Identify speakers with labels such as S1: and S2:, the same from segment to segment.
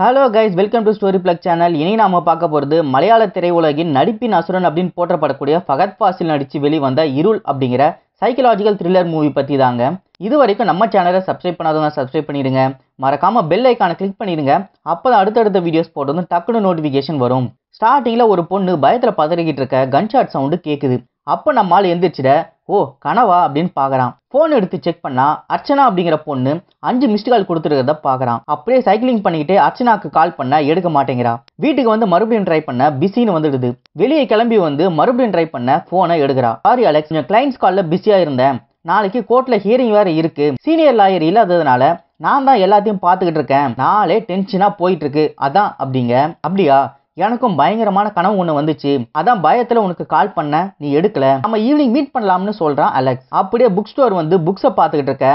S1: hello guys welcome to story block channel இனி நாம பார்க்க போகிறது மலையாள திரையுலகின் நடிப்பின் அசுரன் அப்படின்னு போற்றப்படக்கூடிய ஃபகத் ஃபாசில் நடித்து வெளிவந்த இருள் அப்படிங்கிற சைக்கலாஜிக்கல் த்ரில்லர் மூவி பற்றி தாங்க இது வரைக்கும் நம்ம சேனலை சப்ஸ்கிரைப் பண்ணாதவங்க சப்ஸ்கிரைப் பண்ணிடுங்க மறக்காமல் பெல் ஐக்கானை கிளிக் பண்ணிடுங்க அப்போ தான் அடுத்தடுத்த வீடியோஸ் போட்டு வந்து டக்குனு நோட்டிஃபிகேஷன் வரும் ஸ்டார்டிங்கில் ஒரு பொண்ணு பயத்தில் பதறிக்கிட்டு இருக்க கன்ஷாட் சவுண்டு கேட்குது அப்போ நம்மால் எந்திரிச்சிட ஓ கனவா அப்படின்னு பார்க்குறான் ஃபோன் எடுத்து செக் பண்ணால் அர்ச்சனா அப்படிங்கிற பொண்ணு அஞ்சு மிஸ்டு கால் கொடுத்துருக்கிறத பார்க்குறான் அப்படியே சைக்கிளிங் பண்ணிக்கிட்டே அர்ச்சனாக்கு கால் பண்ண எடுக்க மாட்டேங்கிறா வீட்டுக்கு வந்து மறுபடியும் ட்ரை பண்ண பிஸின்னு வந்துடுது வெளியே கிளம்பி வந்து மறுபடியும் ட்ரை பண்ண ஃபோனை எடுக்கிறா சாரி அலெக்ஸ் கொஞ்சம் கிளைண்ட்ஸ் காலில் பிஸியாக இருந்தேன் நாளைக்கு கோர்ட்டில் ஹியரிங் வேறு இருக்குது சீனியர் லாயர் இல்லாததுனால நான் தான் எல்லாத்தையும் பார்த்துக்கிட்டு இருக்கேன் நாளே டென்ஷனாக போயிட்டுருக்கு அதான் அப்படிங்க அப்படியா எனக்கும் பயங்கரமான கனவு ஒன்று வந்துச்சு அதான் பயத்தில் உனக்கு கால் பண்ண நீ எடுக்கல நம்ம ஈவினிங் மீட் பண்ணலாம்னு சொல்கிறான் அலெக்ஸ் அப்படியே புக் ஸ்டோர் வந்து புக்ஸை பார்த்துக்கிட்டு இருக்க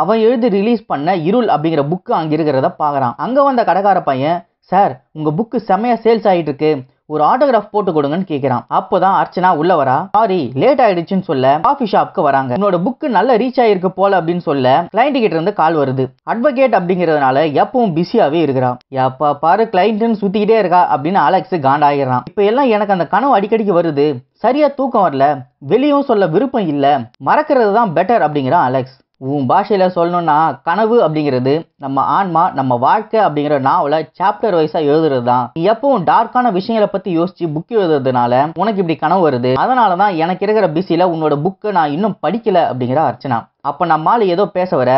S1: அவன் எழுதி ரிலீஸ் பண்ண இருள் அப்படிங்கிற புக்கு அங்கே இருக்கிறத பார்க்குறான் அங்கே வந்த கடைக்கார பையன் சார் உங்கள் புக்கு செமையாக சேல்ஸ் ஆகிட்டு இருக்கு ஒரு ஆட்டோகிராஃப் போட்டு கொடுங்கன்னு கேட்கிறான் அப்போதான் அர்ச்சனா உள்ள வரா சாரி லேட் ஆயிடுச்சுன்னு சொல்ல காஃபி ஷாப்க்கு வராங்க உன்னோட புக்கு நல்ல ரீச் ஆயிருக்கு போல அப்படின்னு சொல்ல கிளைண்ட் கிட்ட இருந்து கால் வருது அட்வொகேட் அப்படிங்கிறதுனால எப்பவும் பிஸியாவே இருக்கிறான் எப்பா பாரு கிளைண்ட்னு சுத்திக்கிட்டே இருக்கா அப்படின்னு அலெக்ஸ் காண்டாகிறான் இப்ப எல்லாம் எனக்கு அந்த கனவு அடிக்கடிக்கு வருது சரியா தூக்கம் வரல வெளியும் சொல்ல விருப்பம் இல்லை மறக்கிறது தான் பெட்டர் அப்படிங்கிறான் அலெக்ஸ் உன் பாஷையில் சொல்லணுன்னா கனவு அப்படிங்கிறது நம்ம ஆன்மா நம்ம வாழ்க்கை அப்படிங்கிற நாவலை சாப்டர் வைஸாக எழுதுறது தான் எப்பவும் டார்க்கான விஷயங்களை பற்றி யோசிச்சு புக் எழுதுறதுனால உனக்கு இப்படி கனவு வருது அதனால தான் எனக்கு இருக்கிற பிஸியில் உன்னோட புக்கை நான் இன்னும் படிக்கலை அப்படிங்கிற அர்ச்சனா அப்போ நம்மால் ஏதோ பேச வர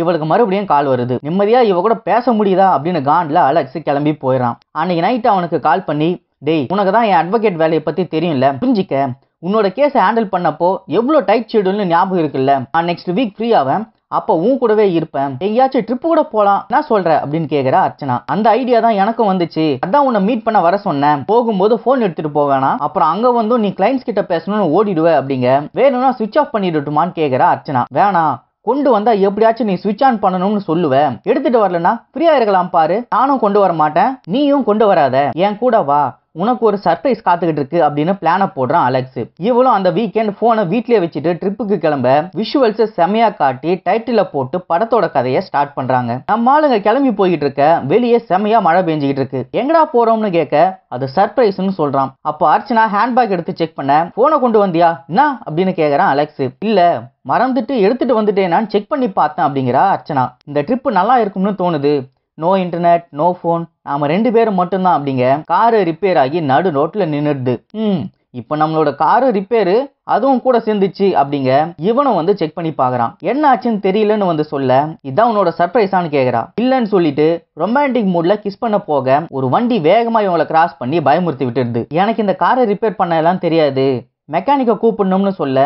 S1: இவளுக்கு மறுபடியும் கால் வருது நிம்மதியாக இவ கூட பேச முடியுதா அப்படின்னு காண்டில் அலெக்ஸ் கிளம்பி போயிடறான் அன்னைக்கு நைட்டு அவனுக்கு கால் பண்ணி டேய் உனக்கு தான் என் அட்வொகேட் வேலையை பற்றி தெரியும்ல புரிஞ்சிக்க உன்னோட கேஸை ஹேண்டில் பண்ணப்போ எவ்வளோ டைட் ஷெடியூல்னு ஞாபகம் இருக்குல்ல நான் நெக்ஸ்ட் வீக் ஃப்ரீ ஆவேன் அப்போ உன் கூடவே இருப்பேன் எங்கேயாச்சும் ட்ரிப் கூட போலாம் நான் சொல்றேன் அப்படின்னு கேட்குறா அர்ச்சனா அந்த ஐடியா தான் எனக்கும் வந்துச்சு அதான் உன்னை மீட் பண்ண வர சொன்னேன் போகும்போது போன் எடுத்துட்டு போவேனா அப்புறம் அங்க வந்து நீ கிளைண்ட்ஸ் கிட்ட பேசணும்னு ஓடிடுவே அப்படிங்க வேணும்னா சுவிச் ஆஃப் பண்ணிடட்டுமான்னு கேக்குற அர்ச்சனா வேணா கொண்டு வந்தா எப்படியாச்சும் நீ சுவிட்ச் ஆன் பண்ணணும்னு சொல்லுவேன் எடுத்துட்டு வரலனா ஃப்ரீயா இருக்கலாம் பாரு நானும் கொண்டு வர மாட்டேன் நீயும் கொண்டு வராத என் கூட வா உனக்கு ஒரு சர்ப்ரைஸ் காத்துக்கிட்டு இருக்கு அப்படின்னு பிளானை போடுறான் அலெக்ஸ் இவளும் அந்த வீக்கெண்ட் ஃபோனை வீட்லயே வச்சுட்டு ட்ரிப்புக்கு கிளம்ப விஷுவல்ஸை செமையா காட்டி டைட்டில போட்டு படத்தோட கதையை ஸ்டார்ட் பண்றாங்க நம்ம ஆளுங்க கிளம்பி போயிட்டு இருக்க வெளியே செமையா மழை பெஞ்சுக்கிட்டு இருக்கு எங்கடா போறோம்னு கேட்க அது சர்ப்ரைஸ்னு சொல்றான் அப்போ அர்ச்சனா ஹேண்ட்பேக் எடுத்து செக் பண்ண போனை கொண்டு வந்தியா என்ன அப்படின்னு கேக்குறான் அலெக்ஸ் இல்ல மறந்துட்டு எடுத்துட்டு வந்துட்டேனான்னு செக் பண்ணி பார்த்தேன் அப்படிங்கிறா அர்ச்சனா இந்த ட்ரிப் நல்லா இருக்கும்னு தோணுது நோ இன்டர்நெட் நோ ஃபோன் நாம் ரெண்டு பேரும் மட்டும்தான் அப்படிங்க காரு ரிப்பேர் ஆகி நடு ரோட்டில் நின்றுடுது ம் இப்போ நம்மளோட காரு ரிப்பேரு அதுவும் கூட சேர்ந்துச்சு அப்படிங்க இவனும் வந்து செக் பண்ணி பார்க்குறான் என்ன ஆச்சுன்னு தெரியலன்னு வந்து சொல்ல இதான் உன்னோட சர்ப்ரைஸான்னு கேட்குறா இல்லைன்னு சொல்லிட்டு ரொமான்டிக் மூடில் கிஸ் பண்ண போக ஒரு வண்டி வேகமாக இவங்களை கிராஸ் பண்ணி பயமுறுத்தி விட்டுடுது எனக்கு இந்த காரை ரிப்பேர் பண்ணலாம் தெரியாது மெக்கானிக்கை கூப்பிடணும்னு சொல்ல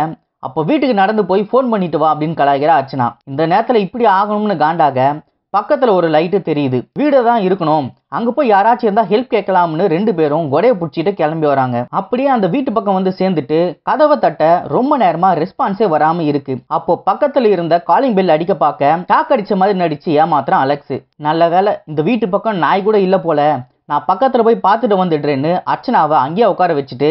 S1: அப்போ வீட்டுக்கு நடந்து போய் ஃபோன் பண்ணிட்டு வா அப்படின்னு கலாய்கிறா அர்ச்சனா இந்த நேரத்தில் இப்படி ஆகணும்னு காண்டாக பக்கத்தில் ஒரு லைட்டு தெரியுது வீடு தான் இருக்கணும் அங்கே போய் யாராச்சும் இருந்தால் ஹெல்ப் கேட்கலாம்னு ரெண்டு பேரும் கொடையை பிடிச்சிட்டு கிளம்பி வராங்க அப்படியே அந்த வீட்டு பக்கம் வந்து சேர்ந்துட்டு கதவை தட்ட ரொம்ப நேரமாக ரெஸ்பான்ஸே வராமல் இருக்கு அப்போ பக்கத்தில் இருந்த காலிங் பெல் அடிக்க பார்க்க டாக் அடித்த மாதிரி நடிச்சு ஏமாத்திரம் அலெக்ஸு நல்ல வேலை இந்த வீட்டு பக்கம் நாய் கூட இல்லை போல நான் பக்கத்தில் போய் பார்த்துட்டு வந்துடுறேன்னு அர்ச்சனாவை அங்கேயே உட்கார வச்சுட்டு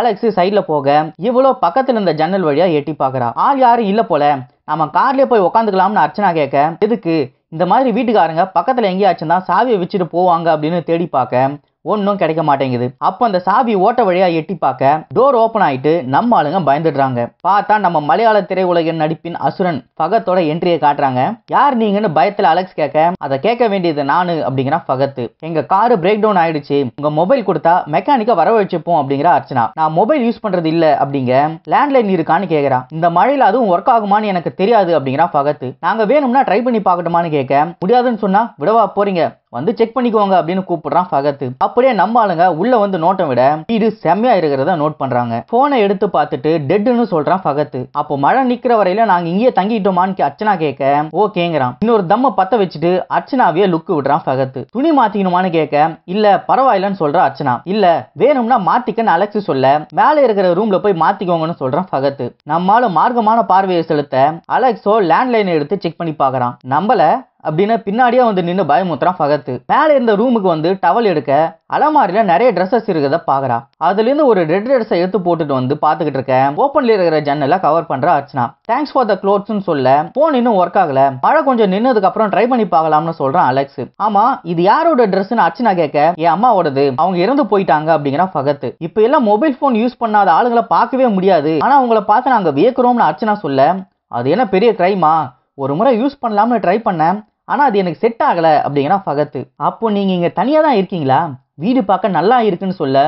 S1: அலெக்ஸு சைடில் போக இவ்வளோ பக்கத்தில் இருந்த ஜன்னல் வழியாக எட்டி பார்க்குறா ஆள் யாரும் இல்லை போல நம்ம கார்லேயே போய் உட்காந்துக்கலாம்னு அர்ச்சனா கேட்க எதுக்கு இந்த மாதிரி வீட்டுக்காரங்க பக்கத்தில் எங்கேயாச்சும் தான் சாவியை வச்சுட்டு போவாங்க அப்படின்னு தேடி பார்க்க ஒன்றும் கிடைக்க மாட்டேங்குது அப்போ அந்த சாவி ஓட்ட வழியாக எட்டி பார்க்க டோர் ஓப்பன் ஆகிட்டு நம்ம ஆளுங்க பயந்துடுறாங்க பார்த்தா நம்ம மலையாள திரையுலகின் நடிப்பின் அசுரன் ஃபகத்தோட என்ட்ரியை காட்டுறாங்க யார் நீங்கன்னு பயத்தில் அலெக்ஸ் கேட்க அதை கேட்க வேண்டியது நானு அப்படிங்கிற ஃபகத்து எங்கள் காரு பிரேக் டவுன் ஆயிடுச்சு உங்கள் மொபைல் கொடுத்தா மெக்கானிக்கை வர வச்சுப்போம் அப்படிங்கிற அர்ச்சனா நான் மொபைல் யூஸ் பண்ணுறது இல்லை அப்படிங்க லேண்ட்லைன் இருக்கான்னு கேட்குறான் இந்த மழையில் அதுவும் ஒர்க் ஆகுமான்னு எனக்கு தெரியாது அப்படிங்கிறா ஃபகத்து நாங்கள் வேணும்னா ட்ரை பண்ணி பார்க்கட்டுமான்னு கேட்க முடியாதுன்னு சொன்னால் விடவா போகிறீங்க வந்து செக் பண்ணிக்கோங்க அப்படின்னு கூப்பிடுறான் ஃபகத்து அப்படியே நம்ம ஆளுங்க உள்ள வந்து நோட்டை விட வீடு செம்மையா இருக்கிறத நோட் பண்றாங்க போனை எடுத்து பார்த்துட்டு டெட்னு சொல்றான் ஃபகத்து அப்போ மழை நிக்கிற வரையில நாங்க இங்கேயே தங்கிட்டோமான்னு அர்ச்சனா கேட்க ஓகேங்கிறான் இன்னொரு தம்ம பத்த வச்சுட்டு அர்ச்சனாவே லுக்கு விடுறான் ஃபகத்து துணி மாத்திக்கணுமான்னு கேட்க இல்ல பரவாயில்லன்னு சொல்றான் அர்ச்சனா இல்ல வேணும்னா மாத்திக்கன்னு அலெக்ஸ் சொல்ல மேலே இருக்கிற ரூம்ல போய் மாத்திக்கோங்கன்னு சொல்றான் ஃபகத்து நம்மளால மார்க்கமான பார்வையை செலுத்த அலெக்ஸோ லேண்ட்லைனை எடுத்து செக் பண்ணி பாக்குறான் நம்மள அப்படின்னு பின்னாடியே வந்து நின்று பயமுத்துறான் ஃபகத்து மேலே இருந்த ரூமுக்கு வந்து டவல் எடுக்க அலமாரியில் நிறைய ட்ரெஸ்ஸஸ் இருக்கிறத பார்க்குறா அதுலேருந்து ஒரு ரெட் ட்ரெஸ்ஸை எடுத்து போட்டுட்டு வந்து பார்த்துக்கிட்டு இருக்கேன் ஓப்பனில் இருக்கிற ஜன்னலை கவர் பண்ணுற அர்ச்சனா தேங்க்ஸ் ஃபார் த க்ளோத்ஸ்னு சொல்ல ஃபோன் இன்னும் ஒர்க் ஆகல மழை கொஞ்சம் நின்னதுக்கப்புறம் ட்ரை பண்ணி பார்க்கலாம்னு சொல்கிறான் அலெக்ஸ் ஆமாம் இது யாரோட ட்ரெஸ்ன்னு அர்ச்சனா கேட்க என் அம்மாவோடது அவங்க இறந்து போயிட்டாங்க அப்படிங்கிற ஃபகத்து இப்போ எல்லாம் மொபைல் ஃபோன் யூஸ் பண்ணாத ஆளுங்களை பார்க்கவே முடியாது ஆனால் அவங்கள பார்த்து நாங்கள் வியக்குறோம்னு அர்ச்சனா சொல்ல அது என்ன பெரிய க்ரைமா ஒரு முறை யூஸ் பண்ணலாம்னு ட்ரை பண்ணேன் ஆனால் அது எனக்கு செட் ஆகலை அப்படிங்கன்னா ஃபகத்து அப்போ நீங்கள் இங்கே தனியாக தான் இருக்கீங்களா வீடு பார்க்க நல்லா இருக்குன்னு சொல்ல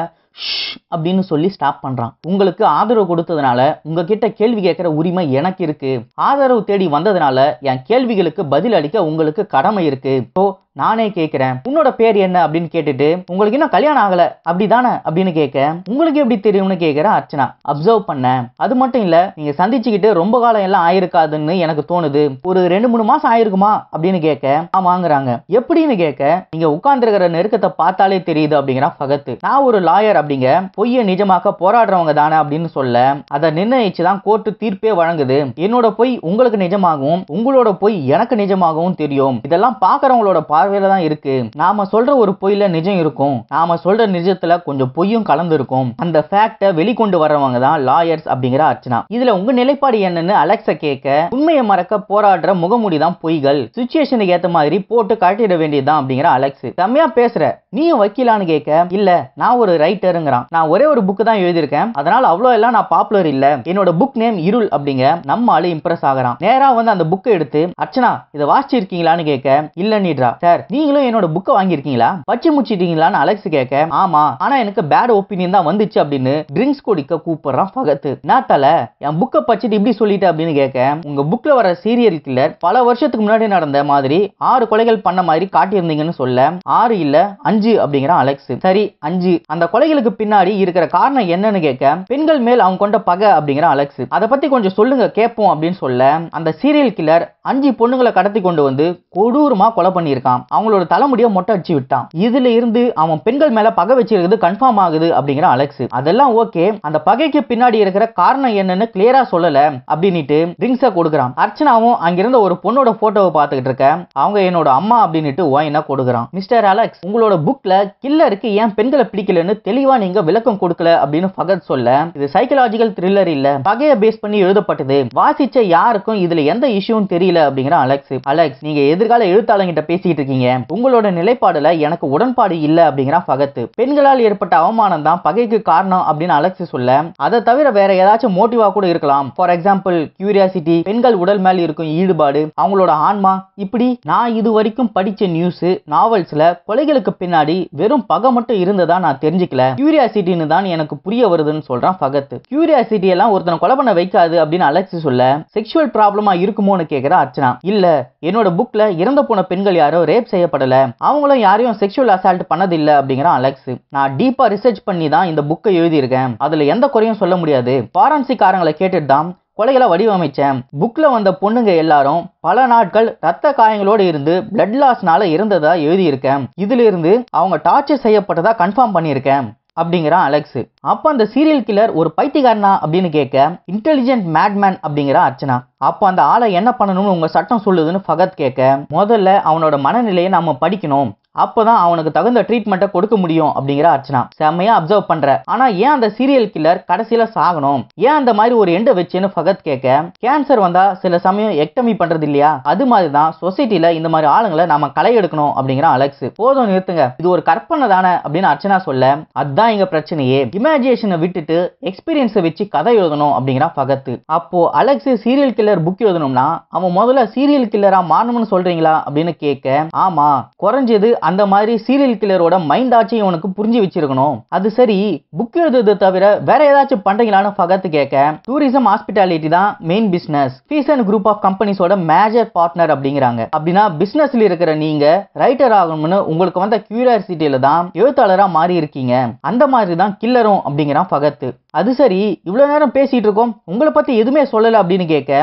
S1: அப்படின்னு சொல்லி ஸ்டாப் பண்ணுறான் உங்களுக்கு ஆதரவு கொடுத்ததுனால உங்ககிட்ட கேள்வி கேட்குற உரிமை எனக்கு இருக்கு ஆதரவு தேடி வந்ததுனால என் கேள்விகளுக்கு பதில் அளிக்க உங்களுக்கு கடமை இருக்கு ஸோ நானே கேட்குறேன் உன்னோட பேர் என்ன அப்படின்னு கேட்டுட்டு உங்களுக்கு இன்னும் கல்யாணம் ஆகல அப்படிதானே அப்படின்னு கேட்க உங்களுக்கு எப்படி தெரியும்னு கேட்குற அர்ச்சனா அப்சர்வ் பண்ணேன் அது மட்டும் இல்ல நீங்க சந்திச்சுக்கிட்டு ரொம்ப காலம் எல்லாம் ஆயிருக்காதுன்னு எனக்கு தோணுது ஒரு ரெண்டு மூணு மாசம் ஆயிருக்குமா அப்படின்னு கேட்க ஆமாங்கிறாங்க எப்படின்னு கேட்க நீங்க உட்கார்ந்துருக்கிற நெருக்கத்தை பார்த்தாலே தெரியுது அப்படிங்கிற பகத்து நான் ஒரு லாயர் அப்படிங்க பொய்யை நிஜமாக்க போராடுறவங்க தானே அப்படின்னு சொல்ல அதை நிர்ணயிச்சு தான் கோர்ட்டு தீர்ப்பே வழங்குது என்னோட பொய் உங்களுக்கு நிஜமாகவும் உங்களோட பொய் எனக்கு நிஜமாகவும் தெரியும் இதெல்லாம் பாக்குறவங்களோட பார்வையில தான் இருக்கு நாம சொல்ற ஒரு பொய்ல நிஜம் இருக்கும் நாம சொல்ற நிஜத்துல கொஞ்சம் பொய்யும் கலந்து இருக்கும் அந்த ஃபேக்டை வெளிக்கொண்டு வர்றவங்க தான் லாயர்ஸ் அப்படிங்கிற அர்ச்சனா இதுல உங்க நிலைப்பாடு என்னன்னு அலெக்ஸ கேட்க உண்மையை மறக்க போராடுற முகமூடி தான் பொய்கள் சுச்சுவேஷனுக்கு ஏத்த மாதிரி போட்டு காட்டிட வேண்டியதுதான் அப்படிங்கிற அலெக்ஸ் கம்மியா பேசுற நீயும் வக்கீலான்னு கேட்க இல்ல நான் ஒரு ரைட்டருங்கிறான் நான் ஒரே ஒரு புக் தான் எழுதியிருக்கேன் அதனால அவ்வளோ எல்லாம் நான் பாப்புலர் இல்ல என்னோட புக் நேம் இருள் அப்படிங்க நம்ம ஆளு இம்ப்ரெஸ் ஆகிறான் நேரா வந்து அந்த புக்கை எடுத்து அர்ச்சனா இதை வாசிச்சிருக்கீங்களான்னு கேட்க இல்ல நீட்ரா சார் நீங்களும் என்னோட புக்கை வாங்கியிருக்கீங்களா பச்சு முச்சிட்டீங்களான்னு அலெக்ஸ் கேட்க ஆமா ஆனா எனக்கு பேட் ஒப்பீனியன் தான் வந்துச்சு அப்படின்னு ட்ரிங்க்ஸ் குடிக்க கூப்பிடுறான் பகத்து நான் தலை என் புக்கை பச்சிட்டு இப்படி சொல்லிட்டு அப்படின்னு கேட்க உங்க புக்ல வர சீரியல் கில்லர் பல வருஷத்துக்கு முன்னாடி நடந்த மாதிரி ஆறு கொலைகள் பண்ண மாதிரி காட்டியிருந்தீங்கன்னு சொல்ல ஆறு இல்ல அஞ்சு அப்படிங்கிற அலெக்ஸ் சரி அஞ்சு அந்த கொலைகளுக்கு பின்னாடி இருக்கிற காரணம் என்னன்னு கேட்க பெண்கள் மேல் அவங்க கொண்ட பகை அப்படிங்கிற அலெக்ஸ் அதை பத்தி கொஞ்சம் சொல்லுங்க கேட்போம் அப்படின்னு சொல்ல அந்த சீரியல் கில்லர் அஞ்சு பொண்ணுங்களை கடத்தி கொண்டு வந்து கொடூரமா கொலை பண்ணியிருக்கான் விட்டான் அவங்களோட தலைமுடிய மொட்டை அடிச்சு விட்டான் இதுல இருந்து அவன் பெண்கள் மேல பகை வச்சிருக்கிறது கன்ஃபார்ம் ஆகுது அப்படிங்கிற அலெக்ஸ் அதெல்லாம் ஓகே அந்த பகைக்கு பின்னாடி இருக்கிற காரணம் என்னன்னு கிளியரா சொல்லல அப்படின்னுட்டு ட்ரிங்க்ஸ கொடுக்குறான் அர்ச்சனாவும் அங்கிருந்த ஒரு பொண்ணோட போட்டோவை பாத்துக்கிட்டு இருக்க அவங்க என்னோட அம்மா அப்படின்னுட்டு ஒயினா கொடுக்குறான் மிஸ்டர் அலெக்ஸ் உங்களோட புக்ல கில்லருக்கு ஏன் பெண்களை பிடிக்கலன்னு தெளிவா நீங்க விளக்கம் கொடுக்கல அப்படின்னு பகத் சொல்ல இது சைக்கலாஜிக்கல் த்ரில்லர் இல்ல பகையை பேஸ் பண்ணி எழுதப்பட்டது வாசிச்ச யாருக்கும் இதுல எந்த இஷ்யூன்னு தெரியல அப்படிங்கிற அலெக்ஸ் அலெக்ஸ் நீங்க எதிர்கால எழுத்தாளங்கிட்ட பேசிட்டு இருக்கீங்க உங்களோட நிலைப்பாடுல எனக்கு உடன்பாடு இல்லை அப்படிங்கிறான் ஃபகத்து பெண்களால் ஏற்பட்ட அவமானம் தான் பகைக்கு காரணம் அப்படின்னு அலெக்சி சொல்ல அதை தவிர வேற ஏதாச்சும் மோட்டிவா கூட இருக்கலாம் ஃபார் எக்ஸாம்பிள் கியூரியாசிட்டி பெண்கள் உடல் மேல் இருக்கும் ஈடுபாடு அவங்களோட ஆன்மா இப்படி நான் இது வரைக்கும் படிச்ச நியூஸ் நாவல்ஸ்ல கொலைகளுக்கு பின்னாடி வெறும் பகை மட்டும் இருந்ததா நான் தெரிஞ்சுக்கல கியூரியாசிட்டின்னு தான் எனக்கு புரிய வருதுன்னு சொல்றான் பகத்து கியூரியாசிட்டி எல்லாம் ஒருத்தனை கொலை பண்ண வைக்காது அப்படின்னு அலெக்சி சொல்ல செக்ஷுவல் ப்ராப்ளமா இருக்குமோன்னு கேட்கிற அர்ச்சனா இல்ல என்னோட புக்ல இறந்து போன பெண்கள் யாரோ ரே ரேப் செய்யப்படலை அவங்களும் யாரையும் செக்ஷுவல் அசால்ட் பண்ணதில்லை அப்படிங்கிறான் அலெக்ஸ் நான் டீப்பாக ரிசர்ச் பண்ணி தான் இந்த புக்கை எழுதியிருக்கேன் அதில் எந்த குறையும் சொல்ல முடியாது ஃபாரன்சிக்காரங்களை கேட்டுட்டு தான் கொலைகளை வடிவமைச்சேன் புக்கில் வந்த பொண்ணுங்க எல்லாரும் பல நாட்கள் ரத்த காயங்களோடு இருந்து பிளட் லாஸ்னால இருந்ததா எழுதியிருக்கேன் இதிலிருந்து அவங்க டார்ச்சர் செய்யப்பட்டதா கன்ஃபார்ம் பண்ணியிருக்கேன் அப்படிங்கிறான் அலெக்ஸ் அப்போ அந்த சீரியல் கில்லர் ஒரு பைத்தியக்காரனா அப்படின்னு கேட்க இன்டெலிஜென்ட் மேட்மேன் அப்படிங்கிற அர்ச்சனா அப்போ அந்த ஆளை என்ன பண்ணணும்னு உங்கள் சட்டம் சொல்லுதுன்னு ஃபகத் கேட்க முதல்ல அவனோட மனநிலையை நம்ம படிக்கணும் அப்போ தான் அவனுக்கு தகுந்த ட்ரீட்மெண்ட்டை கொடுக்க முடியும் அப்படிங்கிற அர்ச்சனா செம்மையாக அப்சர்வ் பண்ணுற ஆனால் ஏன் அந்த சீரியல் கில்லர் கடைசியில் சாகணும் ஏன் அந்த மாதிரி ஒரு எண்டை வச்சுன்னு ஃபகத் கேட்க கேன்சர் வந்தால் சில சமயம் எக்டமி பண்ணுறது இல்லையா அது மாதிரி தான் சொசைட்டியில் இந்த மாதிரி ஆளுங்களை நம்ம களை எடுக்கணும் அப்படிங்கிற அலெக்ஸ் போதும் நிறுத்துங்க இது ஒரு கற்பனை தானே அப்படின்னு அர்ச்சனா சொல்ல அதுதான் எங்கள் பிரச்சனையே இமேஜினேஷனை விட்டுட்டு எக்ஸ்பீரியன்ஸை வச்சு கதை எழுதணும் அப்படிங்கிறா ஃபகத் அப்போ அலெக்ஸ் சீரியல் கில்லர் புக் எழுதணும்னா அவன் முதல்ல சீரியல் கில்லராக மாறணும்னு சொல்கிறீங்களா அப்படின்னு கேட்க ஆமாம் குறைஞ்சது அந்த மாதிரி சீரியல் கில்லரோட மைண்ட் ஆச்சு இவனுக்கு புரிஞ்சு வச்சிருக்கணும் அது சரி புக் எழுதுறது தவிர வேற ஏதாச்சும் பண்றீங்களான பகத்து கேட்க டூரிசம் ஹாஸ்பிட்டாலிட்டி தான் main business fees and group of கம்பெனிஸோட மேஜர் பார்ட்னர் அப்படிங்கிறாங்க அப்படின்னா பிசினஸ்ல இருக்கிற நீங்க ரைட்டர் ஆகணும்னு உங்களுக்கு வந்த கியூரியாசிட்டியில தான் எழுத்தாளரா மாறி இருக்கீங்க அந்த மாதிரி தான் கில்லரும் அப்படிங்கிறான் பகத்து அது சரி இவ்வளவு நேரம் பேசிட்டு இருக்கோம் உங்களை பத்தி எதுவுமே சொல்லலை அப்படின்னு கேட்க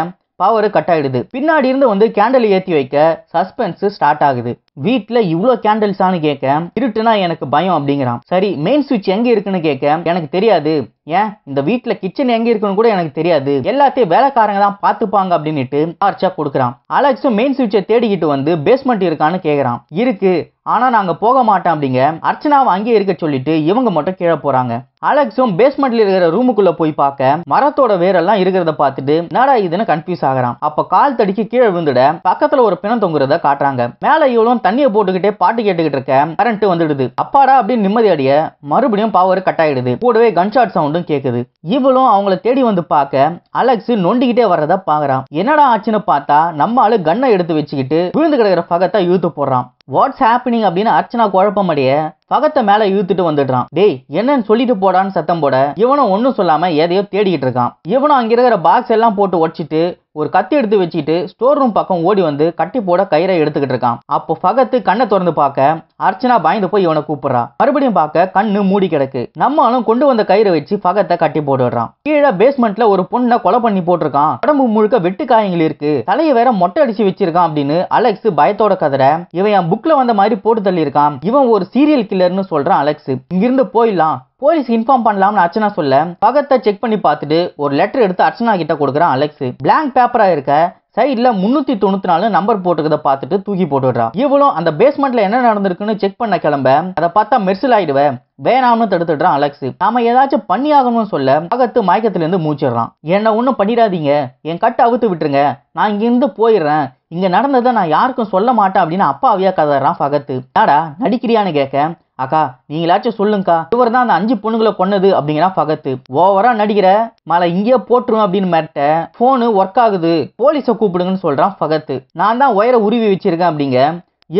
S1: பவர் கட் ஆயிடுது பின்னாடி இருந்து வந்து கேண்டல் ஏற்றி வைக்க சஸ்பென்ஸ் ஸ்டார்ட் ஆகுது வீட்டில் இவ்வளவு கேண்டில்ஸான்னு கேட்க இருட்டுனா எனக்கு பயம் அப்படிங்கிறான் சரி மெயின் சுவிட்ச் எங்க இருக்குன்னு கேட்க எனக்கு தெரியாது ஏன் இந்த வீட்டுல கிச்சன் எங்க இருக்குன்னு கூட எனக்கு தெரியாது எல்லாத்தையும் வேலைக்காரங்க தான் பாத்துப்பாங்க அப்படின்னுட்டு டார்ச்சா கொடுக்குறான் அலெக்ஸும் மெயின் சுவிட்சை தேடிக்கிட்டு வந்து பேஸ்மெண்ட் இருக்கான்னு கேக்குறான் இருக்கு ஆனா நாங்க போக மாட்டோம் அப்படிங்க அர்ச்சனாவை அங்கேயே இருக்க சொல்லிட்டு இவங்க மட்டும் கீழே போறாங்க அலெக்ஸும் பேஸ்மெண்ட்ல இருக்கிற ரூமுக்குள்ள போய் பார்க்க மரத்தோட வேரெல்லாம் இருக்கிறத பார்த்துட்டு நடா இதுன்னு கன்ஃபியூஸ் ஆகிறான் அப்ப கால் தடிக்கு கீழே விழுந்துட பக்கத்துல ஒரு பிணம் தொங்குறத காட்டுறாங்க மேல இவ்வளோ தண்ணியை போட்டுக்கிட்டே பாட்டு கேட்டுக்கிட்டு இருக்க கரண்ட் வந்துடுது அப்பாடா அப்படின்னு நிம்மதி அடைய மறுபடியும் பவர் கட் ஆயிடுது கூடவே கன்ஷாட் சவுண்டும் கேட்குது இவளும் அவங்கள தேடி வந்து பார்க்க அலெக்ஸ் நொண்டிக்கிட்டே வர்றதா பாக்குறான் என்னடா ஆச்சுன்னு பார்த்தா நம்ம ஆளு கண்ணை எடுத்து வச்சுக்கிட்டு விழுந்து கிடக்கிற பகத்தை இழுத்து போடுறான் வாட்ஸ் ஹேப்பனிங் அப்படின்னு அர்ச்சனா குழப்பம் அடைய பகத்தை மேல இழுத்துட்டு வந்துடுறான் டேய் என்னன்னு சொல்லிட்டு போடான்னு சத்தம் போட இவனும் ஒன்றும் சொல்லாம எதையோ தேடிக்கிட்டு இருக்கான் இவனும் அங்க இருக்கிற பாக்ஸ் எல்லாம் போட்டு உடச்சிட்டு ஒரு கத்தி எடுத்து வச்சுட்டு ஸ்டோர் ரூம் பக்கம் ஓடி வந்து கட்டி போட கயிறை எடுத்துக்கிட்டு இருக்கான் அப்போ பகத்து கண்ணை திறந்து பார்க்க அர்ச்சனா பயந்து போய் இவனை கூப்பிடுறா மறுபடியும் பார்க்க கண்ணு மூடி கிடக்கு நம்மளும் கொண்டு வந்த கயிறை வச்சு பகத்தை கட்டி போட்டுடுறான் கீழே பேஸ்மெண்ட்ல ஒரு பொண்ணை கொலை பண்ணி போட்டிருக்கான் உடம்பு முழுக்க வெட்டு காயங்கள் இருக்கு தலையை வேற மொட்டை அடிச்சு வச்சிருக்கான் அப்படின்னு அலெக்ஸ் பயத்தோட கதற இவன் என் புக்ல வந்த மாதிரி போட்டு தள்ளியிருக்கான் இவன் ஒரு சீரியல் கில்லர்னு சொல்றான் அலெக்ஸ் இங்கிருந்து போயிடலாம் போலீஸ்க்கு இன்ஃபார்ம் பண்ணலாம்னு அர்ச்சனா சொல்ல பகத்தை செக் பண்ணி பார்த்துட்டு ஒரு லெட்டர் எடுத்து அர்ச்சனா கிட்ட கொடுக்குறான் அலெக்ஸ் பிளாங்க் பேப்பராக இருக்க சைடில் முந்நூற்றி தொண்ணூற்றி நாலு நம்பர் போட்டுக்கிறத பார்த்துட்டு தூக்கி போட்டுடுறா இவளும் அந்த பேஸ்மெண்ட்டில் என்ன நடந்திருக்குன்னு செக் பண்ண கிளம்ப அதை பார்த்தா மெர்சில் ஆயிடுவேன் வேணாம்னு தடுத்துடுறான் அலெக்ஸ் நாம ஏதாச்சும் பண்ணி ஆகணும்னு சொல்ல மயக்கத்துல மயக்கத்துலேருந்து மூச்சிடுறான் என்ன ஒன்றும் பண்ணிடாதீங்க என் கட்டை அவுத்து விட்டுருங்க நான் இங்கேருந்து போயிடுறேன் இங்கே நடந்ததை நான் யாருக்கும் சொல்ல மாட்டேன் அப்படின்னு அப்பாவியா கதறான் பகத்து நாடா நடிக்கிறியான்னு கேட்க அக்கா நீங்களாச்சும் சொல்லுங்கக்கா இவர் தான் அந்த அஞ்சு பொண்ணுங்களை கொன்னது அப்படிங்கிறான் பகத்து ஓவரா நடிக்கிற மலை இங்கேயே போட்டுருவோம் அப்படின்னு மேட்ட போனு ஒர்க் ஆகுது போலீஸை கூப்பிடுங்கன்னு சொல்றான் பகத்து நான் தான் ஒயரை உருவி வச்சிருக்கேன் அப்படிங்க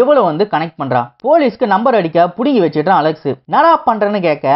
S1: எவ்வளோ வந்து கனெக்ட் பண்ணுறான் போலீஸ்க்கு நம்பர் அடிக்க பிடுங்கி வச்சிடுறான் அலெக்ஸ் நடா பண்ணுறேன்னு கேட்க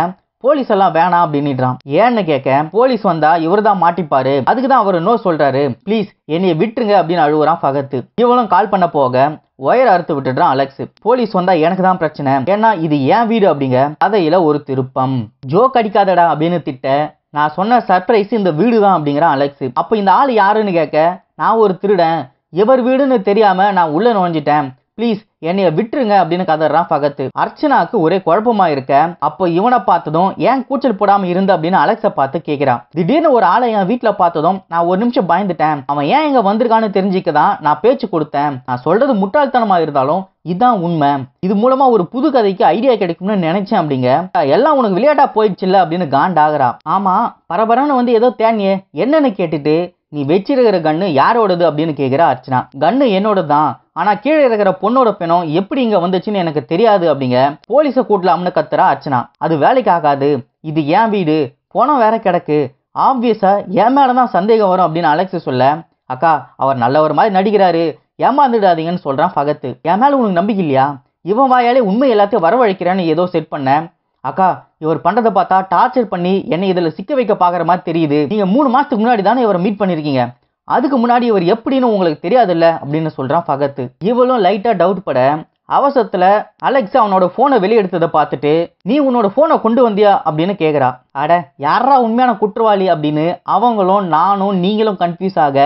S1: போலீஸ் எல்லாம் வேணாம் அப்படின்னுறான் ஏன்னு கேட்க போலீஸ் வந்தா இவர் தான் மாட்டிப்பாரு அதுக்கு தான் அவர் நோ சொல்றாரு ப்ளீஸ் என்னைய விட்டுருங்க அப்படின்னு அழுகுறான் ஃபகத்து இவளும் கால் பண்ண போக ஒயர் அறுத்து விட்டுடுறான் அலெக்ஸ் போலீஸ் வந்தா எனக்கு தான் பிரச்சனை ஏன்னா இது ஏன் வீடு அப்படிங்க கதையில ஒரு திருப்பம் ஜோக் அடிக்காதடா அப்படின்னு திட்ட நான் சொன்ன சர்ப்ரைஸ் இந்த வீடு தான் அப்படிங்கிறான் அலெக்ஸ் அப்போ இந்த ஆள் யாருன்னு கேட்க நான் ஒரு திருடன் இவர் வீடுன்னு தெரியாம நான் உள்ள நுழைஞ்சிட்டேன் ப்ளீஸ் என்னைய விட்டுருங்க அப்படின்னு கதறான் பகத்து அர்ச்சனாவுக்கு ஒரே குழப்பமா இருக்க அப்போ இவனை பார்த்ததும் ஏன் கூச்சல் போடாம இருந்த அப்படின்னு அலெக்ஸை பார்த்து கேட்கிறான் திடீர்னு ஒரு ஆளை என் வீட்டில் பார்த்ததும் நான் ஒரு நிமிஷம் பயந்துட்டேன் அவன் ஏன் இங்க வந்திருக்கான்னு தெரிஞ்சுக்க தான் நான் பேச்சு கொடுத்தேன் நான் சொல்றது முட்டாள்தனமா இருந்தாலும் இதுதான் உண்மை இது மூலமா ஒரு புது கதைக்கு ஐடியா கிடைக்கும்னு நினைச்சேன் அப்படிங்க எல்லாம் உனக்கு விளையாட்டா போயிடுச்சுல்ல அப்படின்னு காண்டாகிறா ஆமா பரபரன்னு வந்து ஏதோ தேனியே என்னன்னு கேட்டுட்டு நீ வச்சிருக்கிற கண்ணு யாரோடது அப்படின்னு கேட்குற அர்ச்சனா கண்ணு என்னோட தான் ஆனால் கீழே இருக்கிற பொண்ணோட பெணம் எப்படி இங்கே வந்துச்சுன்னு எனக்கு தெரியாது அப்படிங்க போலீஸை கூட்டலாம்னு கத்துறா அர்ச்சனா அது வேலைக்கு ஆகாது இது ஏன் வீடு பணம் வேற கிடக்கு ஆப்வியஸாக என் மேலே தான் சந்தேகம் வரும் அப்படின்னு அலெக்ஸ் சொல்ல அக்கா அவர் நல்லவர் மாதிரி நடிக்கிறாரு ஏமாந்துடாதீங்கன்னு சொல்கிறான் பகத்து என் மேலே உனக்கு நம்பிக்கை இல்லையா இவன் வாயாலே உண்மை எல்லாத்தையும் வரவழைக்கிறான்னு ஏதோ செட் பண்ண அக்கா இவர் பண்ணுறதை பார்த்தா டார்ச்சர் பண்ணி என்னை இதில் சிக்க வைக்க பார்க்குற மாதிரி தெரியுது நீங்கள் மூணு மாதத்துக்கு முன்னாடி தானே இவரை மீட் பண்ணியிருக்கீங்க அதுக்கு முன்னாடி இவர் எப்படின்னு உங்களுக்கு தெரியாதுல்ல அப்படின்னு சொல்கிறான் ஃபகத்து இவளும் லைட்டாக டவுட் பட அவசரத்தில் அலெக்ஸா அவனோட ஃபோனை வெளியெடுத்ததை பார்த்துட்டு நீ உன்னோட ஃபோனை கொண்டு வந்தியா அப்படின்னு கேட்குறா அட யாரா உண்மையான குற்றவாளி அப்படின்னு அவங்களும் நானும் நீங்களும் கன்ஃபியூஸ் ஆக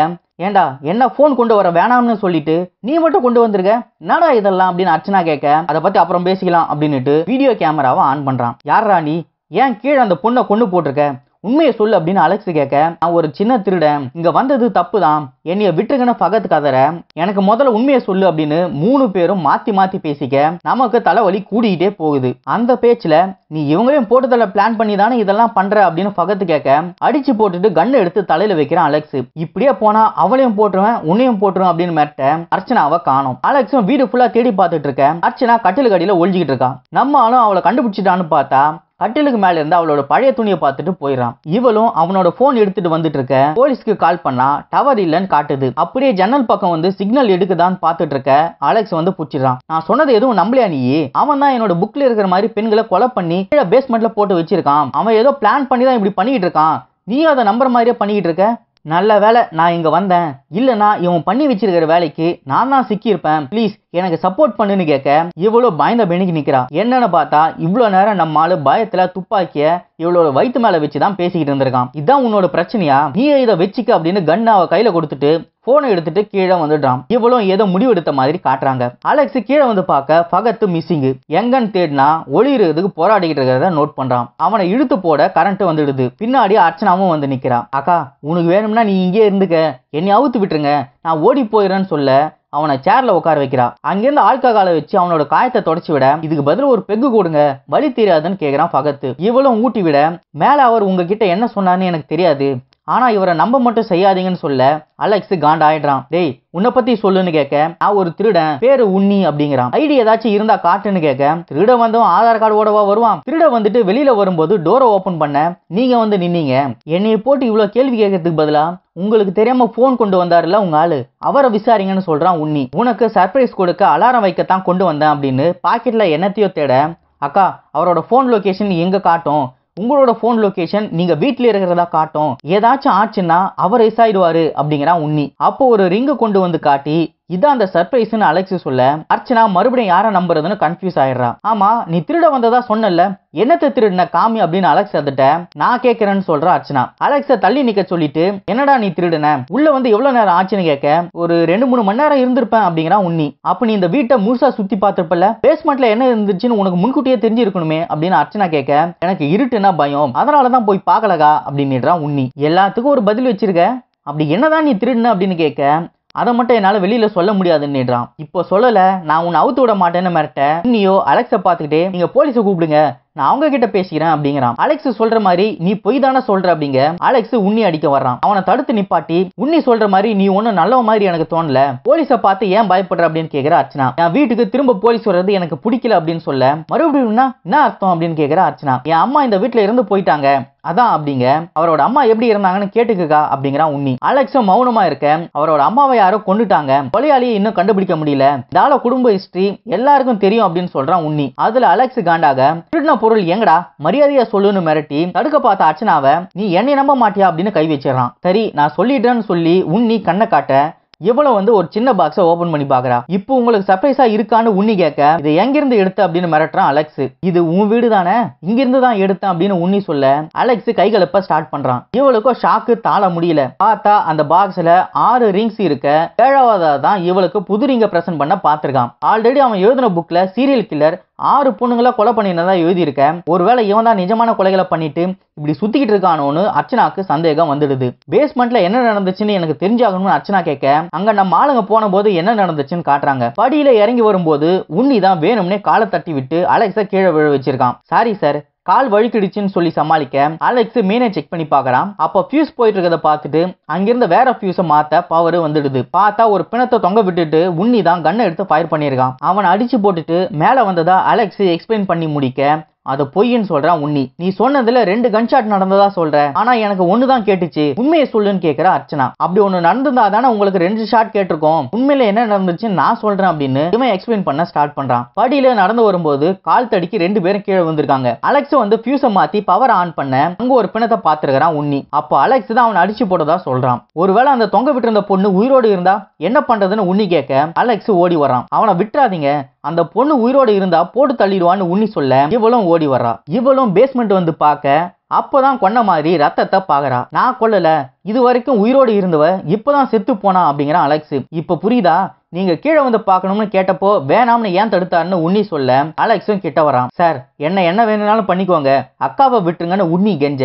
S1: ஏண்டா என்ன ஃபோன் கொண்டு வர வேணாம்னு சொல்லிட்டு நீ மட்டும் கொண்டு வந்திருக்க என்னடா இதெல்லாம் அப்படின்னு அர்ச்சனா கேட்க அதை பற்றி அப்புறம் பேசிக்கலாம் அப்படின்னுட்டு வீடியோ கேமராவை ஆன் பண்ணுறான் யார் ராணி ஏன் கீழே அந்த பொண்ணை கொண்டு போட்டிருக்க உண்மையை சொல்லு அப்படின்னு அலெக்ஸ் கேட்க நான் ஒரு சின்ன திருடன் இங்க வந்தது தப்பு தான் என்னைய விட்டுருங்கன்னு பகத் கதற எனக்கு முதல்ல உண்மையை சொல்லு அப்படின்னு மூணு பேரும் மாத்தி மாத்தி பேசிக்க நமக்கு தலைவலி கூடிக்கிட்டே போகுது அந்த பேச்சுல நீ இவங்களையும் போட்டு தலை பிளான் பண்ணி தானே இதெல்லாம் பண்ற அப்படின்னு பகத்து கேட்க அடிச்சு போட்டுட்டு கண்ணை எடுத்து தலையில வைக்கிறான் அலெக்ஸ் இப்படியே போனா அவளையும் போட்டுருவேன் உன்னையும் போட்டுருவேன் அப்படின்னு மேட்ட அர்ச்சனாவை காணும் அலெக்ஸும் வீடு ஃபுல்லா தேடி பார்த்துட்டு இருக்க அர்ச்சனா கடியில ஒழிஞ்சுக்கிட்டு இருக்கான் நம்ம ஆளும் அவளை கண்டுபிடிச்சிட்டான்னு பார்த்தா கட்டிலுக்கு மேல இருந்து அவளோட பழைய துணியை பார்த்துட்டு போயிடறான் இவளும் அவனோட போன் எடுத்துட்டு வந்துட்டு இருக்க போலீஸ்க்கு கால் பண்ணா டவர் இல்லைன்னு காட்டுது அப்படியே ஜன்னல் பக்கம் வந்து சிக்னல் எடுக்குதான்னு பார்த்துட்டு இருக்க அலெக்ஸ் வந்து பிடிச்சிடறான் நான் சொன்னது எதுவும் நம்பலையா நீ அவன் தான் என்னோட புக்ல இருக்கிற மாதிரி பெண்களை கொலை பண்ணி கீழே பேஸ்மெண்ட்ல போட்டு வச்சிருக்கான் அவன் ஏதோ பிளான் பண்ணி தான் இப்படி பண்ணிட்டு இருக்கான் நீயும் அதை நம்புற மாதிரியே பண்ணிக்கிட்டு இருக்க நல்ல வேலை நான் இங்கே வந்தேன் இல்லைனா இவன் பண்ணி வச்சிருக்கிற வேலைக்கு நான் தான் சிக்கியிருப்பேன் ப்ளீஸ் எனக்கு சப்போர்ட் பண்ணுன்னு கேட்க இவ்வளோ பயந்த பெண்ணுக்கு நிற்கிறா என்னன்னு பார்த்தா இவ்வளோ நேரம் நம்ம ஆளு பயத்தில் துப்பாக்கிய இவ்வளோ வயிற்று மேலே வச்சு தான் பேசிக்கிட்டு இருந்திருக்கான் இதான் உன்னோட பிரச்சனையா நீ இதை வச்சுக்க அப்படின்னு கண்ணாவை கையில் கொடுத்துட்டு போனை எடுத்துட்டு கீழே வந்துடுறான் இவளும் ஏதோ முடிவு எடுத்த மாதிரி காட்டுறாங்க அலெக்ஸ் கீழே வந்து பார்க்க பகத்து மிஸ்ஸிங்கு எங்கன்னு தேடினா ஒளியிறதுக்கு போராடிக்கிட்டு இருக்கிறத நோட் பண்றான் அவனை இழுத்து போட கரண்ட் வந்துடுது பின்னாடி அர்ச்சனாவும் வந்து நிக்கிறான் அக்கா உனக்கு வேணும்னா நீ இங்கே இருந்துக்க என்னை அவுத்து விட்டுருங்க நான் ஓடி போயிடுறேன்னு சொல்ல அவனை சேர்ல உட்கார வைக்கிறா அங்கிருந்து ஆல்கஹாலை வச்சு அவனோட காயத்தை தொடச்சு விட இதுக்கு பதில் ஒரு பெக்கு கொடுங்க வழி தெரியாதுன்னு கேக்குறான் பகத்து இவளும் ஊட்டி விட மேல அவர் உங்ககிட்ட என்ன சொன்னார்னு எனக்கு தெரியாது ஆனால் இவரை நம்ப மட்டும் செய்யாதீங்கன்னு சொல்ல அலெக்ஸ் காண்ட் ஆயிடுறான் டேய் உன்னை பத்தி சொல்லுன்னு கேட்க நான் ஒரு திருடன் பேரு உன்னி அப்படிங்கிறான் ஐடி ஏதாச்சும் இருந்தா காட்டுன்னு கேட்க திருட வந்தவன் ஆதார் கார்டு ஓடவா வருவான் திருட வந்துட்டு வெளியில வரும்போது டோரை ஓபன் பண்ண நீங்க வந்து நின்னீங்க என்னைய போட்டு இவ்வளவு கேள்வி கேட்கறதுக்கு பதிலா உங்களுக்கு தெரியாம போன் கொண்டு வந்தாருல உங்க ஆளு அவரை விசாரிங்கன்னு சொல்றான் உன்னி உனக்கு சர்ப்ரைஸ் கொடுக்க அலாரம் வைக்கத்தான் கொண்டு வந்தேன் அப்படின்னு பாக்கெட்ல என்னத்தையோ தேட அக்கா அவரோட ஃபோன் லொக்கேஷன் எங்கே காட்டும் உங்களோட ஃபோன் லொகேஷன் நீங்க வீட்டில் இருக்கிறதா காட்டும் ஏதாச்சும் ஆச்சுன்னா அவர் ரிசாயிடுவாரு ஆயிடுவாரு அப்படிங்கிறான் உண்ணி அப்போ ஒரு ரிங்கை கொண்டு வந்து காட்டி இதான் அந்த சர்ப்ரைஸ்னு அலெக்ஸ் சொல்ல அர்ச்சனா மறுபடியும் யாரை நம்புறதுன்னு கன்ஃபியூஸ் ஆயிடுறா ஆமா நீ திருட வந்ததா சொன்னல என்னத்தை திருடின காமி அப்படின்னு அலெக்ஸ் அதுட்ட நான் கேட்கிறேன்னு சொல்ற அர்ச்சனா அலெக்ஸ தள்ளி நிக்க சொல்லிட்டு என்னடா நீ திருடின உள்ள வந்து எவ்வளவு நேரம் ஆச்சுன்னு கேட்க ஒரு ரெண்டு மூணு மணி நேரம் இருந்திருப்பேன் அப்படிங்கிறா உன்னி அப்ப நீ இந்த வீட்டை முழுசா சுத்தி பார்த்திருப்பல பேஸ்மெண்ட்ல என்ன இருந்துச்சுன்னு உனக்கு முன்கூட்டியே தெரிஞ்சிருக்கணுமே அப்படின்னு அர்ச்சனா கேட்க எனக்கு இருட்டுன்னா பயம் அதனாலதான் போய் பாக்கலகா அப்படின்னுறான் உன்னி எல்லாத்துக்கும் ஒரு பதில் வச்சிருக்க அப்படி என்னதான் நீ திருடுன அப்படின்னு கேட்க அதை மட்டும் என்னால் வெளியில் சொல்ல முடியாதுன்னுறான் இப்போ சொல்லலை நான் உன்னை அவுத்து விட மாட்டேன்னு மிரட்ட இன்னியோ அலெக்ஸை பார்த்துக்கிட்டே நீங்கள் போலீஸை கூப்பிடுங்க நான் அவங்க கிட்ட பேசிக்கிறேன் அப்படிங்கிறான் அலெக்ஸ் சொல்ற மாதிரி நீ பொய் தானே சொல்ற அப்படிங்க அலெக்ஸ் உன்னி அடிக்க வர்றான் அவனை தடுத்து நிப்பாட்டி உன்னி சொல்ற மாதிரி நீ ஒன்னும் நல்ல மாதிரி எனக்கு தோணல போலீஸை பார்த்து ஏன் பயப்படுற அப்படின்னு கேட்கிற அர்ச்சனா என் வீட்டுக்கு திரும்ப போலீஸ் வர்றது எனக்கு பிடிக்கல அப்படின்னு சொல்ல மறுபடியும் என்ன அர்த்தம் அப்படின்னு கேட்கிற அர்ச்சனா என் அம்மா இந்த வீட்டுல இருந்து போயிட்டாங்க அதான் அப்படிங்க அவரோட அம்மா எப்படி இருந்தாங்கன்னு கேட்டுக்கா அப்படிங்கிறான் உன்னி அலெக்ஸும் மௌனமா இருக்க அவரோட அம்மாவை யாரோ கொண்டுட்டாங்க கொலையாளியை இன்னும் கண்டுபிடிக்க முடியல தால குடும்ப ஹிஸ்டரி எல்லாருக்கும் தெரியும் அப்படின்னு சொல்றான் உண்ணி அதுல அலெக்ஸ் காண்டாக திருடின பொருள் எங்கடா மரியாதையா சொல்லுன்னு மிரட்டி தடுக்க பார்த்த அர்ச்சனாவ நீ என்னை நம்ப மாட்டியா அப்படின்னு கை வச்சிடறான் சரி நான் சொல்லிட்டேன்னு சொல்லி உன் நீ கண்ணை காட்ட இவ்வளவு வந்து ஒரு சின்ன பாக்ஸை ஓபன் பண்ணி பாக்குறா இப்போ உங்களுக்கு சர்ப்ரைஸா இருக்கான்னு உண்ணி கேட்க இதை எங்கிருந்து எடுத்த அப்படின்னு மிரட்டுறான் அலெக்ஸ் இது உன் வீடு தானே இங்கிருந்து தான் எடுத்தேன் அப்படின்னு உண்ணி சொல்ல அலெக்ஸ் கைகளப்ப ஸ்டார்ட் பண்றான் இவளுக்கும் ஷாக்கு தாழ முடியல பார்த்தா அந்த பாக்ஸ்ல ஆறு ரிங்ஸ் இருக்க ஏழாவதா தான் இவளுக்கு புது ரிங்க பிரசன்ட் பண்ண பார்த்திருக்கான் ஆல்ரெடி அவன் எழுதின புக்ல சீரியல் கில்லர் ஆறு பொண்ணுங்களை கொலை பண்ணினதா எழுதியிருக்கேன் ஒருவேளை இவன் தான் நிஜமான கொலைகளை பண்ணிட்டு இப்படி சுத்திக்கிட்டு இருக்கானோன்னு அர்ச்சனாக்கு சந்தேகம் வந்துடுது பேஸ்மெண்ட்ல என்ன நடந்துச்சுன்னு எனக்கு தெரிஞ்சாகணும்னு அர்ச்சனா கேட்க அங்க நம்ம ஆளுங்க போன போது என்ன நடந்துச்சுன்னு காட்டுறாங்க படியில இறங்கி வரும்போது உன்னிதான் தான் வேணும்னே காலை தட்டி விட்டு அலெக்ஸை கீழே விழ வச்சிருக்கான் சாரி சார் கால் வழுக்கிடுச்சுன்னு சொல்லி சமாளிக்க அலெக்ஸ் மீனை செக் பண்ணி பார்க்குறான் அப்போ ஃபியூஸ் போயிட்டு இருக்கிறத பார்த்துட்டு அங்கிருந்து வேற ஃபியூஸை மாற்ற பவர் வந்துடுது பார்த்தா ஒரு பிணத்தை தொங்க விட்டுட்டு உன்னி தான் கண்ணை எடுத்து ஃபயர் பண்ணியிருக்கான் அவனை அடிச்சு போட்டுட்டு மேலே வந்ததா அலெக்ஸ் எக்ஸ்பிளைன் பண்ணி முடிக்க அது பொய்ன்னு சொல்றான் உன்னி நீ சொன்னதுல ரெண்டு கன்ஷாட் நடந்ததா சொல்ற ஆனா எனக்கு ஒண்ணுதான் கேட்டுச்சு உண்மையை சொல்லுன்னு கேக்குற அர்ச்சனா அப்படி ஒண்ணு நடந்திருந்தா தானே உங்களுக்கு ரெண்டு ஷாட் கேட்டிருக்கோம் உண்மையில என்ன நடந்துச்சு நான் சொல்றேன் அப்படின்னு இவன் எக்ஸ்பிளைன் பண்ண ஸ்டார்ட் பண்றான் படியில நடந்து வரும்போது கால் தடிக்கு ரெண்டு பேரும் கீழே வந்திருக்காங்க அலெக்ஸ் வந்து பியூச மாத்தி பவர் ஆன் பண்ண அங்க ஒரு பிணத்தை பாத்துருக்கான் உன்னி அப்ப அலெக்ஸ் தான் அவனை அடிச்சு போட்டதா சொல்றான் ஒருவேளை அந்த தொங்க விட்டு இருந்த பொண்ணு உயிரோடு இருந்தா என்ன பண்றதுன்னு உன்னி கேட்க அலெக்ஸ் ஓடி வரான் அவனை விட்டுறாதீங்க அந்த பொண்ணு உயிரோடு இருந்தா போட்டு தள்ளிடுவான்னு உன்னி சொல்ல இவ்வளவு ஓடி வர்றா இவளும் பேஸ்மெண்ட் வந்து பார்க்க அப்போதான் கொன்ன மாதிரி ரத்தத்தை பாக்குறா நான் கொல்லலை இது வரைக்கும் உயிரோடு இருந்தவ இப்போதான் செத்து போனா அப்படிங்கிற அலெக்ஸ் இப்ப புரியுதா நீங்க கீழே வந்து பார்க்கணும்னு கேட்டப்போ வேணாம்னு ஏன் தடுத்தாருன்னு உன்னி சொல்ல அலெக்ஸும் கிட்ட வரான் சார் என்ன என்ன வேணும்னாலும் பண்ணிக்கோங்க அக்காவை விட்டுருங்கன்னு உன்னி கெஞ்ச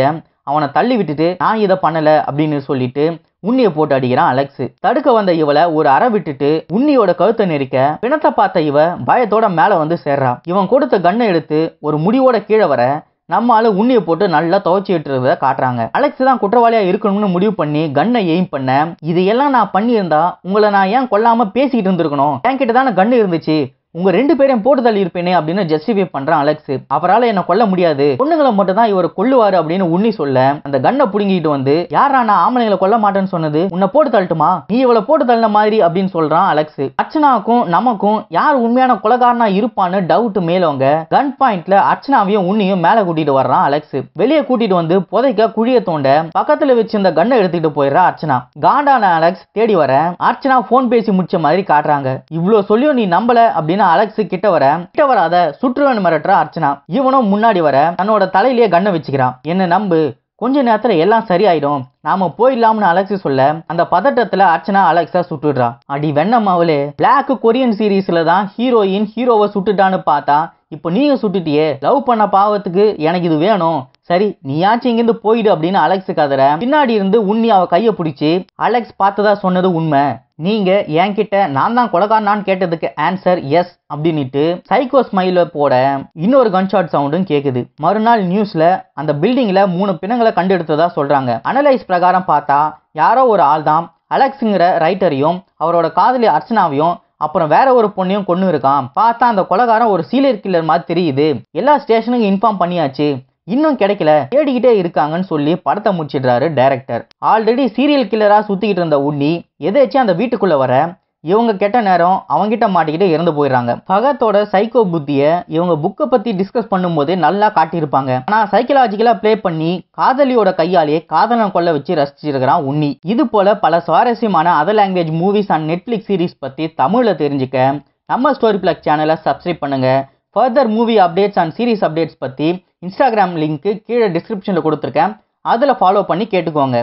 S1: அவனை தள்ளி விட்டுட்டு நான் இதை பண்ணல அப்படின்னு சொல்லிட்டு உண்ணியை போட்டு அடிக்கிறான் அலெக்ஸ் தடுக்க வந்த இவளை ஒரு அற விட்டுட்டு உண்ணியோட கழுத்தை நெரிக்க பிணத்தை பார்த்த இவ பயத்தோட மேல வந்து சேர்றான் இவன் கொடுத்த கண்ணை எடுத்து ஒரு முடிவோட கீழே வர நம்ம உண்ணிய உண்ணியை போட்டு நல்லா துவச்சி விட்டுறத காட்டுறாங்க அலெக்ஸ் தான் குற்றவாளியா இருக்கணும்னு முடிவு பண்ணி கண்ணை எய்ம் பண்ண இது எல்லாம் நான் பண்ணியிருந்தா உங்களை நான் ஏன் கொல்லாம பேசிக்கிட்டு இருந்திருக்கணும் என்கிட்ட தானே கண்ணு இருந்துச்சு உங்க ரெண்டு பேரையும் போட்டு தள்ளி இருப்பேனே அப்படின்னு ஜஸ்டிஃபை பண்றான் அலெக்ஸ் அவரால் என்ன கொல்ல முடியாது பொண்ணுங்களை மட்டும் தான் இவர் கொல்லுவாரு அப்படின்னு உன்னி சொல்ல அந்த கண்ணை புடுங்கிட்டு வந்து யாரா நான் ஆம்பளைங்களை கொல்ல மாட்டேன்னு சொன்னது உன்னை போட்டு தள்ளட்டுமா நீ இவளை போட்டு தள்ளின மாதிரி அப்படின்னு சொல்றான் அலெக்ஸ் அர்ச்சனாக்கும் நமக்கும் யார் உண்மையான கொலகாரனா இருப்பான்னு டவுட் மேலவங்க கன் பாயிண்ட்ல அர்ச்சனாவையும் உன்னியும் மேல கூட்டிட்டு வர்றான் அலெக்ஸ் வெளியே கூட்டிட்டு வந்து புதைக்க குழிய தோண்ட பக்கத்துல வச்சிருந்த கண்ணை எடுத்துட்டு போயிடுறா அர்ச்சனா காண்டான அலெக்ஸ் தேடி வர அர்ச்சனா போன் பேசி முடிச்ச மாதிரி காட்டுறாங்க இவ்வளவு சொல்லியும் நீ நம்பல அப்படின்னு அப்படின்னு அலெக்ஸ் கிட்ட வர கிட்ட வராத சுற்றுவேன் மிரட்டுற அர்ச்சனா இவனும் முன்னாடி வர தன்னோட தலையிலேயே கண்ணை வச்சுக்கிறான் என்ன நம்பு கொஞ்ச நேரத்துல எல்லாம் சரியாயிடும் நாம போயிடலாம்னு அலெக்ஸ் சொல்ல அந்த பதட்டத்துல அர்ச்சனா அலெக்ஸா சுட்டுடுறா அடி வெண்ணம்மாவுலே அவளே பிளாக் கொரியன் சீரீஸ்ல தான் ஹீரோயின் ஹீரோவை சுட்டுட்டான்னு பார்த்தா இப்போ நீங்க சுட்டுட்டியே லவ் பண்ண பாவத்துக்கு எனக்கு இது வேணும் சரி நீயாச்சும் இங்கிருந்து போயிடு அப்படின்னு அலெக்ஸ் கதற பின்னாடி இருந்து உன்னி அவ கையை பிடிச்சி அலெக்ஸ் பார்த்ததா சொன்னது உண்மை நீங்கள் என்கிட்ட நான் தான் கொலகாரனான்னு கேட்டதுக்கு ஆன்சர் எஸ் அப்படின்ட்டு சைக்கோ ஸ்மைல போட இன்னொரு கன்ஷாட் சவுண்டும் கேட்குது மறுநாள் நியூஸில் அந்த பில்டிங்கில் மூணு பிணங்களை கண்டெடுத்ததா சொல்கிறாங்க அனலைஸ் பிரகாரம் பார்த்தா யாரோ ஒரு ஆள் தான் அலெக்ஸுங்கிற ரைட்டரையும் அவரோட காதலி அர்ச்சனாவையும் அப்புறம் வேற ஒரு பொண்ணையும் கொண்டு இருக்கான் பார்த்தா அந்த கொலகாரம் ஒரு சீலியர் கில்லர் மாதிரி தெரியுது எல்லா ஸ்டேஷனுக்கும் இன்ஃபார்ம் பண்ணியாச்சு இன்னும் கிடைக்கல தேடிக்கிட்டே இருக்காங்கன்னு சொல்லி படத்தை முடிச்சிடுறாரு டைரக்டர் ஆல்ரெடி சீரியல் கில்லராக சுற்றிக்கிட்டு இருந்த உண்ணி எதாச்சும் அந்த வீட்டுக்குள்ளே வர இவங்க கெட்ட நேரம் அவங்கிட்ட மாட்டிக்கிட்டே இறந்து போயிடுறாங்க பகத்தோட சைக்கோ புத்தியை இவங்க புக்கை பற்றி டிஸ்கஸ் பண்ணும்போது நல்லா காட்டியிருப்பாங்க ஆனால் சைக்கலாஜிக்கலாக ப்ளே பண்ணி காதலியோட கையாலேயே காதலன் கொள்ள வச்சு ரசிச்சிருக்கிறான் உண்ணி இது போல பல சுவாரஸ்யமான other language movies and Netflix series பற்றி தமிழில் தெரிஞ்சுக்க நம்ம ஸ்டோரி பிளாக் சேனலை சப்ஸ்கிரைப் பண்ணுங்கள் further movie updates and series updates பற்றி இன்ஸ்டாகிராம் லிங்க்கு கீழே டிஸ்கிரிப்ஷனில் கொடுத்துருக்கேன் அதில் ஃபாலோ பண்ணி கேட்டுக்கோங்க